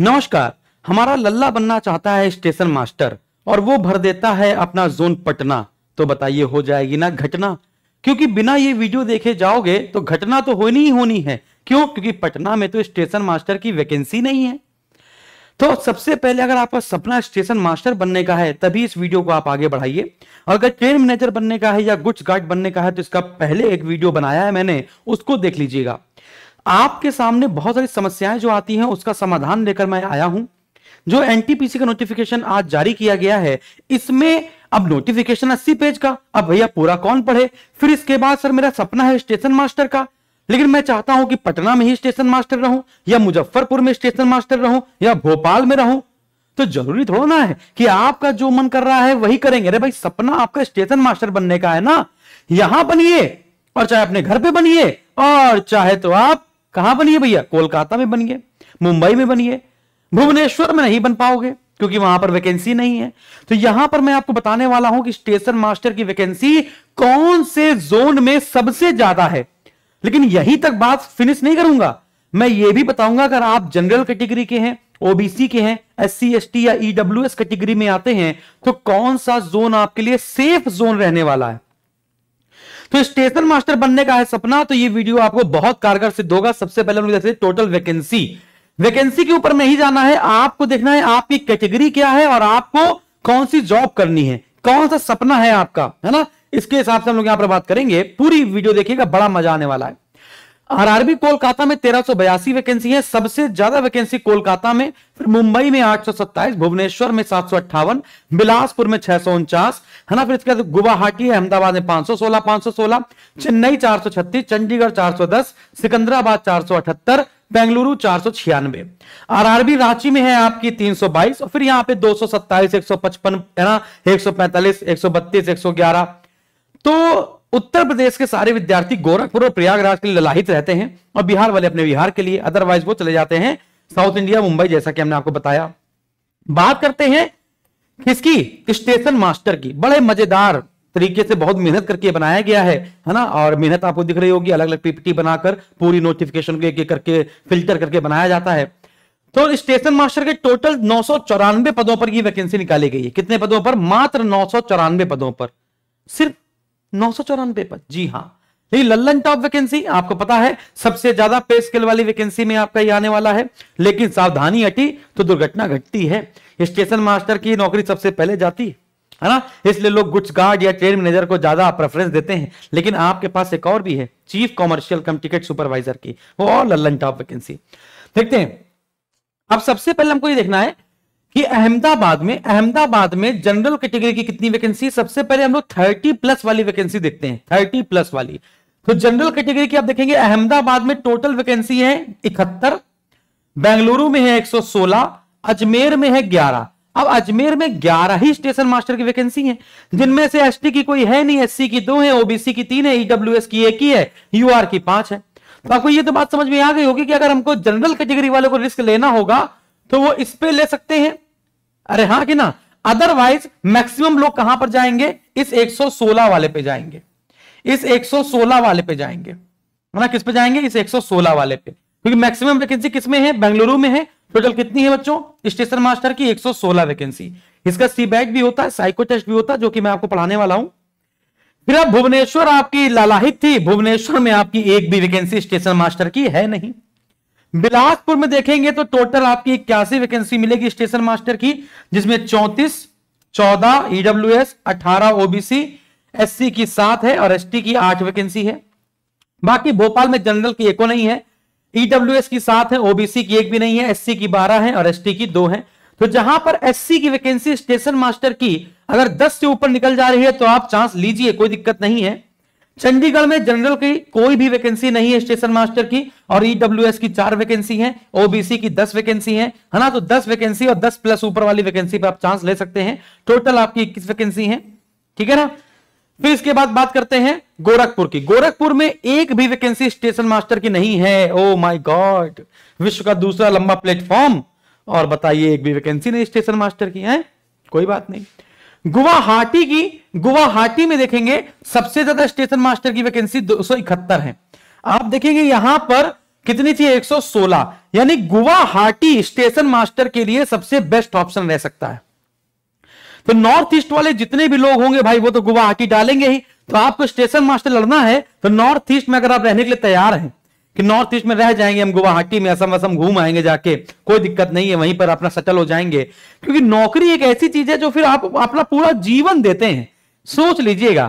नमस्कार हमारा लल्ला बनना चाहता है स्टेशन मास्टर और वो भर देता है अपना जोन पटना तो बताइए हो जाएगी ना घटना क्योंकि बिना ये वीडियो देखे जाओगे तो घटना तो होनी ही होनी है क्यों क्योंकि पटना में तो स्टेशन मास्टर की वैकेंसी नहीं है तो सबसे पहले अगर आपका सपना स्टेशन मास्टर बनने का है तभी इस वीडियो को आप आगे बढ़ाइए और अगर ट्रेन मैनेजर बनने का है या गुड्स गार्ड बनने का है तो इसका पहले एक वीडियो बनाया है मैंने उसको देख लीजिएगा आपके सामने बहुत सारी समस्याएं जो आती हैं उसका समाधान लेकर मैं आया हूं जो एनटीपीसी का नोटिफिकेशन आज जारी किया गया है इसमें अब नोटिफिकेशन अस्सी पेज का अब भैया पूरा कौन पढ़े फिर इसके बाद सर मेरा सपना है स्टेशन मास्टर का लेकिन मैं चाहता हूं कि पटना में ही स्टेशन मास्टर रहूं या मुजफ्फरपुर में स्टेशन मास्टर रहूं या भोपाल में रहूं तो जरूरी थोड़ा ना है कि आपका जो मन कर रहा है वही करेंगे अरे भाई सपना आपका स्टेशन मास्टर बनने का है ना यहां बनिए और चाहे अपने घर पे बनिए और चाहे तो आप कहां बनिए भैया कोलकाता में बनिए मुंबई में बनिए भुवनेश्वर में नहीं बन पाओगे क्योंकि वहां पर वैकेंसी नहीं है तो यहां पर मैं आपको बताने वाला हूं कि स्टेशन मास्टर की वैकेंसी कौन से जोन में सबसे ज्यादा है लेकिन यहीं तक बात फिनिश नहीं करूंगा मैं ये भी बताऊंगा अगर आप जनरल कैटेगरी के हैं ओबीसी के हैं एस सी एस टी या ईडब्ल्यू एस कैटेगरी में आते हैं तो कौन सा जोन आपके लिए सेफ जोन रहने वाला है तो स्टेशन मास्टर बनने का है सपना तो ये वीडियो आपको बहुत कारगर सिद्ध होगा सबसे पहले हम देखते टोटल वैकेंसी वैकेंसी के ऊपर में ही जाना है आपको देखना है आपकी कैटेगरी क्या है और आपको कौन सी जॉब करनी है कौन सा सपना है आपका है ना इसके हिसाब से हम लोग यहां पर बात करेंगे पूरी वीडियो देखिएगा बड़ा मजा आने वाला है आरआरबी कोलकाता में तेरह वैकेंसी है सबसे ज्यादा वैकेंसी कोलकाता में फिर मुंबई में 827 भुवनेश्वर में सात बिलासपुर में छह है ना फिर इसके बाद गुवाहाटी है अहमदाबाद में 516 516 चेन्नई 436 चंडीगढ़ 410 सिकंदराबाद 478 बेंगलुरु चार सौ छियानवे आरआरबी रांची में है आपकी 322 और फिर यहाँ पे दो सौ सत्ताईस एक सौ पचपन है ना एक सौ पैंतालीस एक सौ बत्तीस एक सौ ग्यारह तो उत्तर प्रदेश के सारे विद्यार्थी गोरखपुर और प्रयागराज के लिए ललाहित रहते हैं और बिहार वाले अपने बिहार के लिए अदरवाइज वो चले जाते हैं साउथ इंडिया मुंबई जैसा कि हमने आपको बताया बात करते हैं किसकी स्टेशन मास्टर की बड़े मजेदार तरीके से बहुत मेहनत करके बनाया गया है है ना और मेहनत आपको दिख रही होगी अलग अलग पीपीटी बनाकर पूरी नोटिफिकेशन को एक एक करके फिल्टर करके बनाया जाता है तो स्टेशन मास्टर के टोटल नौ पदों पर यह वैकेंसी निकाली गई है कितने पदों पर मात्र नौ पदों पर सिर्फ नौ सौ चौरानवे पर जी हाँ लल्लन टॉप वैकेंसी आपको पता है सबसे ज्यादा पे स्केल वाली वैकेंसी में आपका ये आने वाला है लेकिन सावधानी हटी तो दुर्घटना घटती है स्टेशन मास्टर की नौकरी सबसे पहले जाती है है ना इसलिए लोग गुड्स गार्ड या ट्रेन मैनेजर को ज्यादा प्रेफरेंस देते हैं लेकिन आपके पास एक और भी है chief commercial cum ticket supervisor की वो और लल्लन टॉप वैकेंसी देखते हैं अब सबसे पहले हमको ये देखना है कि अहमदाबाद में अहमदाबाद में जनरल कैटेगरी की कितनी वैकेंसी सबसे पहले हम लोग थर्टी प्लस वाली वैकेंसी देखते हैं थर्टी प्लस वाली तो जनरल कैटेगरी की आप देखेंगे अहमदाबाद में टोटल वैकेंसी है इकहत्तर बेंगलुरु में है 116 अजमेर में है 11 अब अजमेर में 11 ही स्टेशन मास्टर की वैकेंसी है जिनमें से एसटी की कोई है नहीं एससी की दो है ओबीसी की तीन है ईडब्ल्यूएस e की एक ही है यूआर की पांच है तो आपको ये तो बात समझ में आ गई होगी कि अगर हमको जनरल कैटेगरी वालों को रिस्क लेना होगा तो वो इस पे ले सकते हैं अरे हाँ कि ना अदरवाइज मैक्सिमम लोग कहां पर जाएंगे इस 116 वाले पे जाएंगे इस 116 वाले पे जाएंगे ना किस पे जाएंगे इस 116 वाले पे क्योंकि मैक्सिमम वैकेंसी किस में है बेंगलुरु में है टोटल कितनी है बच्चों स्टेशन मास्टर की 116 वैकेंसी इसका सी बैच भी होता है साइको टेस्ट भी होता है जो कि मैं आपको पढ़ाने वाला हूं फिर आप भुवनेश्वर आपकी लालाहित थी भुवनेश्वर में आपकी एक भी वैकेंसी स्टेशन मास्टर की है नहीं बिलासपुर में देखेंगे तो टोटल आपकी इक्यासी वैकेंसी मिलेगी स्टेशन मास्टर की जिसमें चौंतीस चौदह ईडब्ल्यू e एस अठारह ओबीसी एससी की सात है और एसटी की आठ वैकेंसी है बाकी भोपाल में जनरल की एको नहीं है ईडब्ल्यू e की सात है ओबीसी की एक भी नहीं है एससी की बारह है और एसटी की दो है तो जहां पर एससी की वैकेंसी स्टेशन मास्टर की अगर दस से ऊपर निकल जा रही है तो आप चांस लीजिए कोई दिक्कत नहीं है चंडीगढ़ में जनरल की कोई भी वैकेंसी नहीं है स्टेशन मास्टर की और ईडब्ल्यू e की चार वैकेंसी है ओबीसी की दस वैकेंसी है है ना तो दस वैकेंसी और दस प्लस ऊपर वाली वैकेंसी पर आप चांस ले सकते हैं टोटल आपकी इक्कीस वैकेंसी है ठीक है ना फिर इसके बाद बात करते हैं गोरखपुर की गोरखपुर में एक भी वैकेंसी स्टेशन मास्टर की नहीं है ओ माई गॉड विश्व का दूसरा लंबा प्लेटफॉर्म और बताइए एक भी वैकेंसी नहीं स्टेशन मास्टर की है कोई बात नहीं गुवाहाटी की गुवाहाटी में देखेंगे सबसे ज्यादा स्टेशन मास्टर की वैकेंसी दो है आप देखेंगे यहां पर कितनी थी 116 यानी गुवाहाटी स्टेशन मास्टर के लिए सबसे बेस्ट ऑप्शन रह सकता है तो नॉर्थ ईस्ट वाले जितने भी लोग होंगे भाई वो तो गुवाहाटी डालेंगे ही तो आपको स्टेशन मास्टर लड़ना है तो नॉर्थ ईस्ट में अगर आप रहने के लिए तैयार हैं कि नॉर्थ ईस्ट में रह जाएंगे हम गुवाहाटी में असम असम घूम आएंगे जाके कोई दिक्कत नहीं है वहीं पर अपना सेटल हो जाएंगे क्योंकि नौकरी एक ऐसी चीज है जो फिर आप अपना पूरा जीवन देते हैं सोच लीजिएगा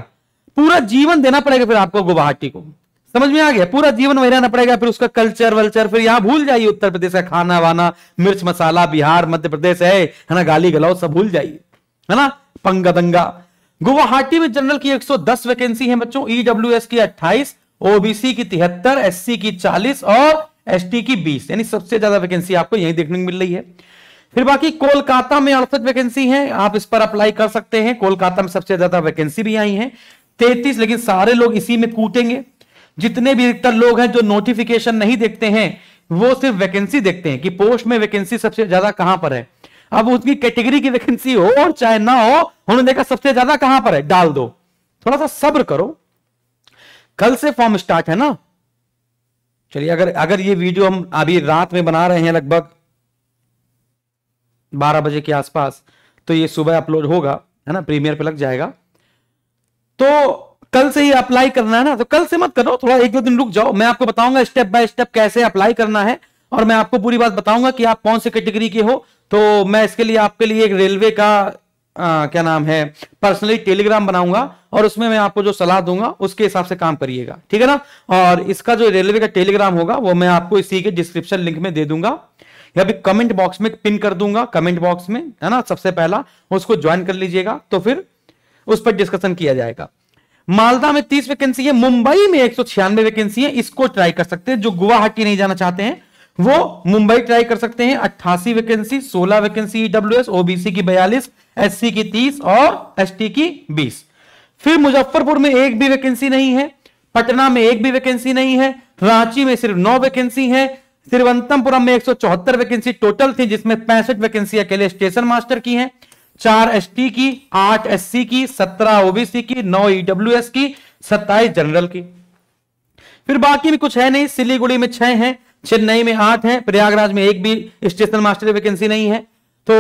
पूरा जीवन देना पड़ेगा फिर आपको गुवाहाटी को समझ में आ गया पूरा जीवन वही रहना पड़ेगा फिर उसका कल्चर वल्चर फिर यहाँ भूल जाइए उत्तर प्रदेश का खाना वाना मिर्च मसाला बिहार मध्य प्रदेश है है ना गाली गलाओ सब भूल जाइए है ना पंगा दंगा गुवाहाटी में जनरल की 110 वैकेंसी है बच्चों ईडब्ल्यूएस e की 28 ओबीसी की तिहत्तर एस की चालीस और एसटी की बीस यानी सबसे ज्यादा वैकेंसी आपको यही देखने को मिल रही है फिर बाकी कोलकाता में अड़सठ वैकेंसी है आप इस पर अप्लाई कर सकते हैं कोलकाता में सबसे ज्यादा वैकेंसी भी आई है तैतीस लेकिन सारे लोग इसी में कूटेंगे जितने भी अधिकतर लोग हैं जो नोटिफिकेशन नहीं देखते हैं वो सिर्फ वैकेंसी देखते हैं कि पोस्ट में वैकेंसी सबसे ज्यादा कहां पर है अब उसकी कैटेगरी की वैकेंसी हो और चाहे ना हो उन्होंने देखा सबसे ज्यादा कहां पर है डाल दो थोड़ा सा सब्र करो कल से फॉर्म स्टार्ट है ना चलिए अगर अगर ये वीडियो हम अभी रात में बना रहे हैं लगभग 12 बजे के आसपास तो ये सुबह अपलोड होगा है ना प्रीमियर पे लग जाएगा तो कल से ही अप्लाई करना है ना तो कल से मत करो थोड़ा एक दो दिन रुक जाओ मैं आपको बताऊंगा स्टेप बाय स्टेप कैसे अप्लाई करना है और मैं आपको पूरी बात बताऊंगा कि आप कौन से कैटेगरी के हो तो मैं इसके लिए आपके लिए एक रेलवे का आ, क्या नाम है पर्सनली टेलीग्राम बनाऊंगा और उसमें मैं आपको जो सलाह दूंगा उसके हिसाब से काम करिएगा ठीक है ना और इसका जो रेलवे का टेलीग्राम होगा वो मैं आपको इसी के डिस्क्रिप्शन लिंक में दे दूंगा या भी कमेंट बॉक्स में पिन कर दूंगा कमेंट बॉक्स में है ना सबसे पहला उसको ज्वाइन कर लीजिएगा तो फिर उस पर डिस्कशन किया जाएगा मालदा में तीस वैकेंसी है मुंबई में एक वैकेंसी है इसको ट्राई कर सकते हैं जो गुवाहाटी नहीं जाना चाहते हैं वो मुंबई ट्राई कर सकते हैं अट्ठासी वैकेंसी सोलह वैकेंसी ईडब्ल्यू ओबीसी की बयालीस एससी की तीस और एसटी की बीस फिर मुजफ्फरपुर में एक भी वैकेंसी नहीं है पटना में एक भी वैकेंसी नहीं है रांची में सिर्फ नौ वैकेंसी है तिरुवंतमपुरम में एक वैकेंसी टोटल थी जिसमें पैंसठ वैकेंसी अकेले स्टेशन मास्टर की हैं चार एसटी की आठ एससी की सत्रह ओबीसी की नौ ईडब्ल्यूएस की सत्ताईस जनरल की फिर बाकी भी कुछ है नहीं सिलीगुड़ी में छह हैं चेन्नई में आठ हैं प्रयागराज में एक भी स्टेशन मास्टर वैकेंसी नहीं है तो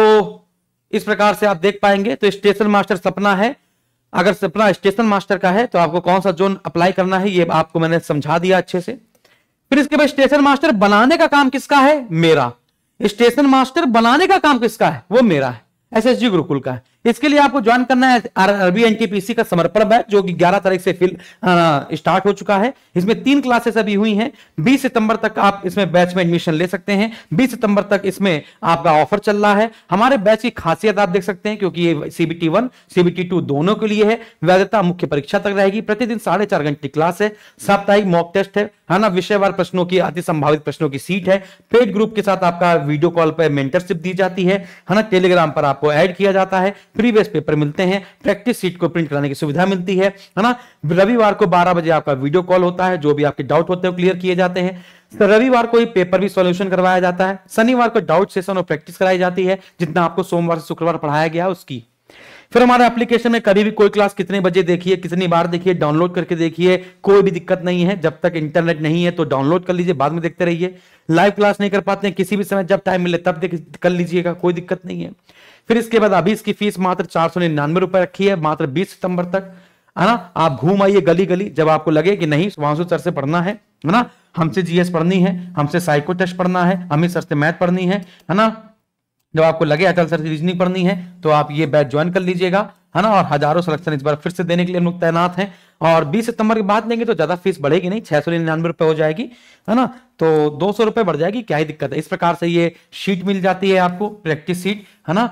इस प्रकार से आप देख पाएंगे तो स्टेशन मास्टर सपना है अगर सपना स्टेशन मास्टर का है तो आपको कौन सा जोन अप्लाई करना है ये आपको मैंने समझा दिया अच्छे से फिर इसके बाद स्टेशन मास्टर बनाने का काम किसका है मेरा स्टेशन मास्टर बनाने का काम किसका है वो मेरा है एसएसजी गुरुकुल का है इसके लिए आपको ज्वाइन करना है अरबी एनटीपीसी का समर्पण बैच जो कि 11 तारीख से फिल स्टार्ट हो चुका है इसमें तीन क्लासेस अभी हुई हैं 20 सितंबर तक आप इसमें बैच में एडमिशन ले सकते हैं 20 सितंबर तक इसमें आपका ऑफर चल रहा है हमारे बैच की खासियत आप देख सकते हैं क्योंकि ये सीबीटी वन सीबीटी टू दोनों के लिए है वैधता मुख्य परीक्षा तक रहेगी प्रतिदिन साढ़े चार घंटे क्लास है साप्ताहिक मॉक टेस्ट है है ना विषयवार प्रश्नों की अति संभावित प्रश्नों की सीट है पेड ग्रुप के साथ आपका वीडियो कॉल पर मेंटरशिप दी जाती है है ना टेलीग्राम पर आपको ऐड किया जाता है प्रीवियस पेपर मिलते हैं प्रैक्टिस सीट को प्रिंट कराने की सुविधा मिलती है है ना रविवार को बारह बजे आपका वीडियो कॉल होता है जो भी आपके डाउट होते हैं क्लियर किए जाते हैं तो रविवार को ही पेपर भी सॉल्यूशन करवाया जाता है शनिवार को डाउट सेशन और प्रैक्टिस कराई जाती है जितना आपको सोमवार से शुक्रवार पढ़ाया गया उसकी फिर हमारे एप्लीकेशन में कभी भी कोई क्लास कितने बजे देखिए कितनी बार देखिए डाउनलोड करके देखिए कोई भी दिक्कत नहीं है जब तक इंटरनेट नहीं है तो डाउनलोड कर लीजिए बाद में देखते रहिए लाइव क्लास नहीं कर पाते हैं किसी भी समय जब टाइम मिले तब देख कर लीजिएगा कोई दिक्कत नहीं है फिर इसके बाद अभी इसकी फीस मात्र चार सौ निन्यानवे रुपए रखी है मात्र बीस सितंबर तक है ना आप घूम आइए गली गली जब आपको लगे कि नहीं सुभाषु सर से पढ़ना है है ना हमसे जीएस पढ़नी है हमसे साइको टेस्ट पढ़ना है हमें सर से मैथ पढ़नी है है ना जब आपको लगे अचल सर से रीजनिंग पढ़नी है तो आप ये बैच ज्वाइन कर लीजिएगा है ना और हजारों सिलेक्शन इस बार फिर से देने के लिए हम लोग तैनात हैं और 20 सितंबर के बाद लेंगे तो ज्यादा फीस बढ़ेगी नहीं छह सौ निन्यानवे रुपये हो जाएगी है ना तो दो सौ रुपए बढ़ जाएगी क्या ही दिक्कत है इस प्रकार से ये शीट मिल जाती है आपको प्रैक्टिस शीट है ना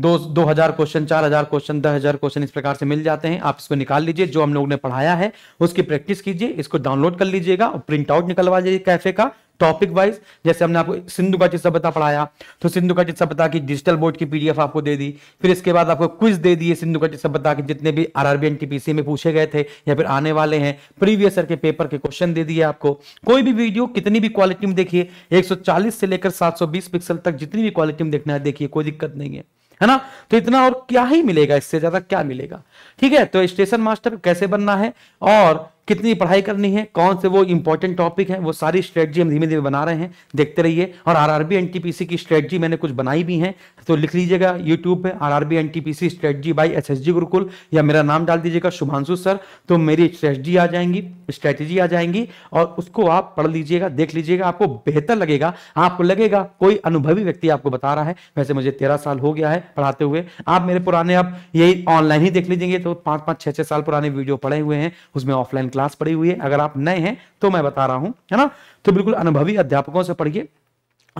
दो दो हजार क्वेश्चन चार हजार क्वेश्चन दस हजार क्वेश्चन इस प्रकार से मिल जाते हैं आप इसको निकाल लीजिए जो हम लोगों ने पढ़ाया है उसकी प्रैक्टिस कीजिए इसको डाउनलोड कर लीजिएगा और प्रिंट आउट निकलवा लीजिए कैफे का टॉपिक वाइज जैसे हमने आपको सिंधु का चिट सभ्यता पढ़ाया तो सिंधु का सभ्यता की डिजिटल बोर्ड की पीडीएफ आपको दे दी फिर इसके बाद आपको क्विज दे दिए सिंधु का सभ्यता के जितने भी आरआरबी एनटीपीसी में पूछे गए थे या फिर आने वाले हैं प्रीवियस के पेपर के क्वेश्चन दे दिए आपको कोई भी वीडियो कितनी भी क्वालिटी में देखिए एक से लेकर सात पिक्सल तक जितनी भी क्वालिटी में देखना है देखिए कोई दिक्कत नहीं है है ना तो इतना और क्या ही मिलेगा इससे ज्यादा क्या मिलेगा ठीक है तो स्टेशन मास्टर कैसे बनना है और कितनी पढ़ाई करनी है कौन से वो इंपॉर्टेंट टॉपिक है वो सारी स्ट्रेटजी हम धीमे धीमे बना रहे हैं देखते रहिए और आर आरबी एन की स्ट्रेटजी मैंने कुछ बनाई भी है तो लिख लीजिएगा यूट्यूब पे R RB C strategy by S S G Gurukul या मेरा नाम डाल दीजिएगा शुभांशु सर तो मेरी स्ट्रेटजी आ जाएंगी स्ट्रेटजी आ जाएंगी और उसको आप पढ़ लीजिएगा देख लीजिएगा आपको बेहतर लगेगा आपको लगेगा कोई अनुभवी व्यक्ति आपको बता रहा है वैसे मुझे तेरह साल हो गया है पढ़ाते हुए आप मेरे पुराने आप यही ऑनलाइन ही देख लीजिए तो पाँच पाँच छः छः साल पुराने वीडियो पढ़े हुए हैं उसमें ऑफलाइन क्लास पढ़ी हुई है अगर आप नए हैं तो मैं बता रहा हूं है ना तो बिल्कुल अनुभवी अध्यापकों से पढ़िए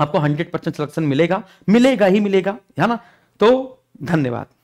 आपको हंड्रेड परसेंट सिलेक्शन मिलेगा मिलेगा ही मिलेगा है ना तो धन्यवाद